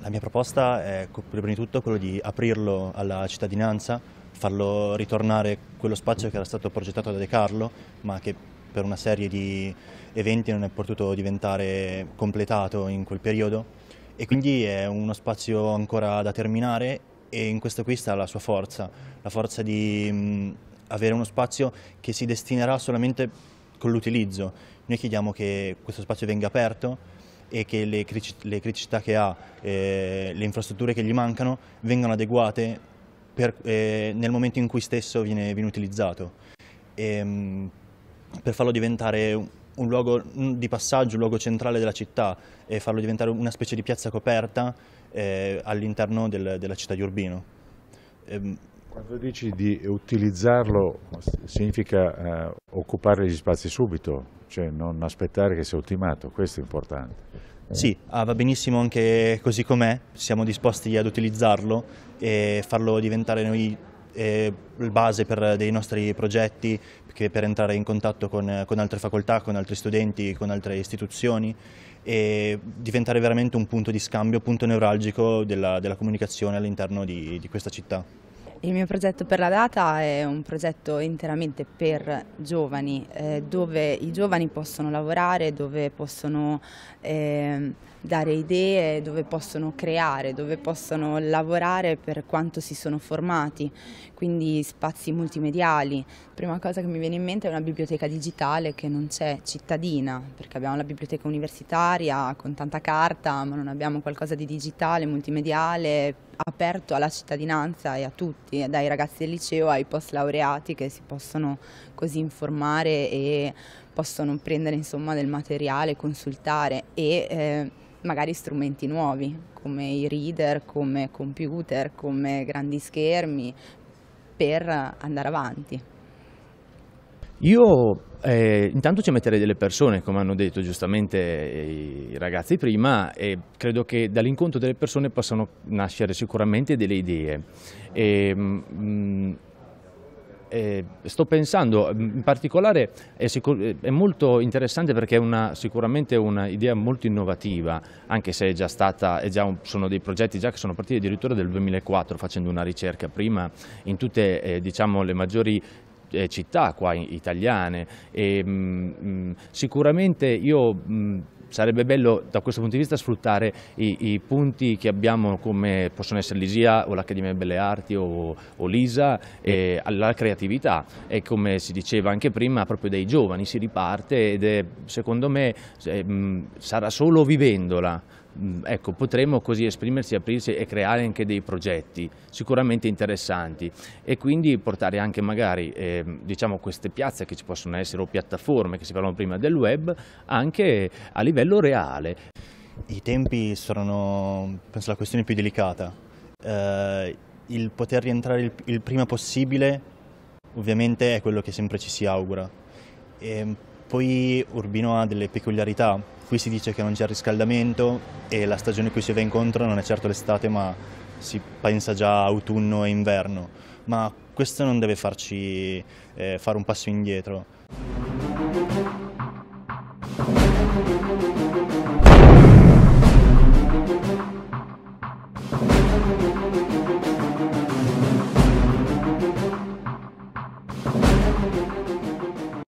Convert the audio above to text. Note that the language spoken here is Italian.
La mia proposta è prima di tutto quella di aprirlo alla cittadinanza, farlo ritornare quello spazio che era stato progettato da De Carlo, ma che per una serie di eventi non è potuto diventare completato in quel periodo e quindi è uno spazio ancora da terminare e in questo qui sta la sua forza, la forza di mh, mm, avere uno spazio che si destinerà solamente con l'utilizzo. Noi chiediamo che questo spazio venga aperto e che le, critic le criticità che ha, eh, le infrastrutture che gli mancano, vengano adeguate per, eh, nel momento in cui stesso viene, viene utilizzato. E, ehm, mh, per farlo diventare un, un luogo mm, di passaggio, un luogo centrale della città e farlo diventare una specie di piazza coperta eh, all'interno del, della città di Urbino. Ehm, quando dici di utilizzarlo significa eh, occupare gli spazi subito, cioè non aspettare che sia ultimato, questo è importante. Sì, ah, va benissimo anche così com'è, siamo disposti ad utilizzarlo e farlo diventare noi eh, base per dei nostri progetti, per entrare in contatto con, con, altre facoltà, con altri studenti, con altre istituzioni e diventare veramente un punto di scambio, punto nevralgico della, della comunicazione all'interno di, di questa città. Il mio progetto per la data è un progetto interamente per giovani, eh, dove i giovani possono lavorare, dove possono eh, dare idee, dove possono creare, dove possono lavorare per quanto si sono formati, quindi spazi multimediali. Prima cosa che mi viene in mente è una biblioteca digitale che non c'è cittadina, perché abbiamo la biblioteca universitaria con tanta carta, ma non abbiamo qualcosa di digitale, multimediale aperto alla cittadinanza e a tutti, dai ragazzi del liceo ai post laureati che si possono così informare e possono prendere insomma, del materiale, consultare e eh, magari strumenti nuovi come i reader, come computer, come grandi schermi per andare avanti. Io eh, intanto ci metterei delle persone, come hanno detto giustamente eh, i ragazzi prima, e credo che dall'incontro delle persone possano nascere sicuramente delle idee. E, mh, mm, mm, eh, sto pensando, mm, in particolare è, è molto interessante perché è una, sicuramente un'idea molto innovativa, anche se è già stata, è già un, sono dei progetti che sono partiti addirittura del 2004 facendo una ricerca prima in tutte eh, diciamo, le maggiori eh, città qua italiane e mh, mm, mh, mm, sicuramente io mh, mm, sarebbe bello da questo punto di vista sfruttare i, i, punti che abbiamo come possono essere l'ISIA o l'Accademia delle Belle Arti o, o l'ISA e alla creatività e come si diceva anche prima proprio dai giovani si riparte ed è secondo me eh, sarà solo vivendola Mm, ecco, potremo così esprimersi, aprirsi e creare anche dei progetti sicuramente interessanti e quindi portare anche magari eh, diciamo queste piazze che ci possono essere o piattaforme che si parlavano prima del web anche a livello reale. I tempi saranno penso la questione più delicata, eh, il poter rientrare il, il, prima possibile ovviamente è quello che sempre ci si augura. E, ehm, poi Urbino ha delle peculiarità, qui si dice che non c'è riscaldamento e la stagione in cui si va incontro non è certo l'estate ma si pensa già a autunno e inverno, ma questo non deve farci eh, fare un passo indietro. Thank you.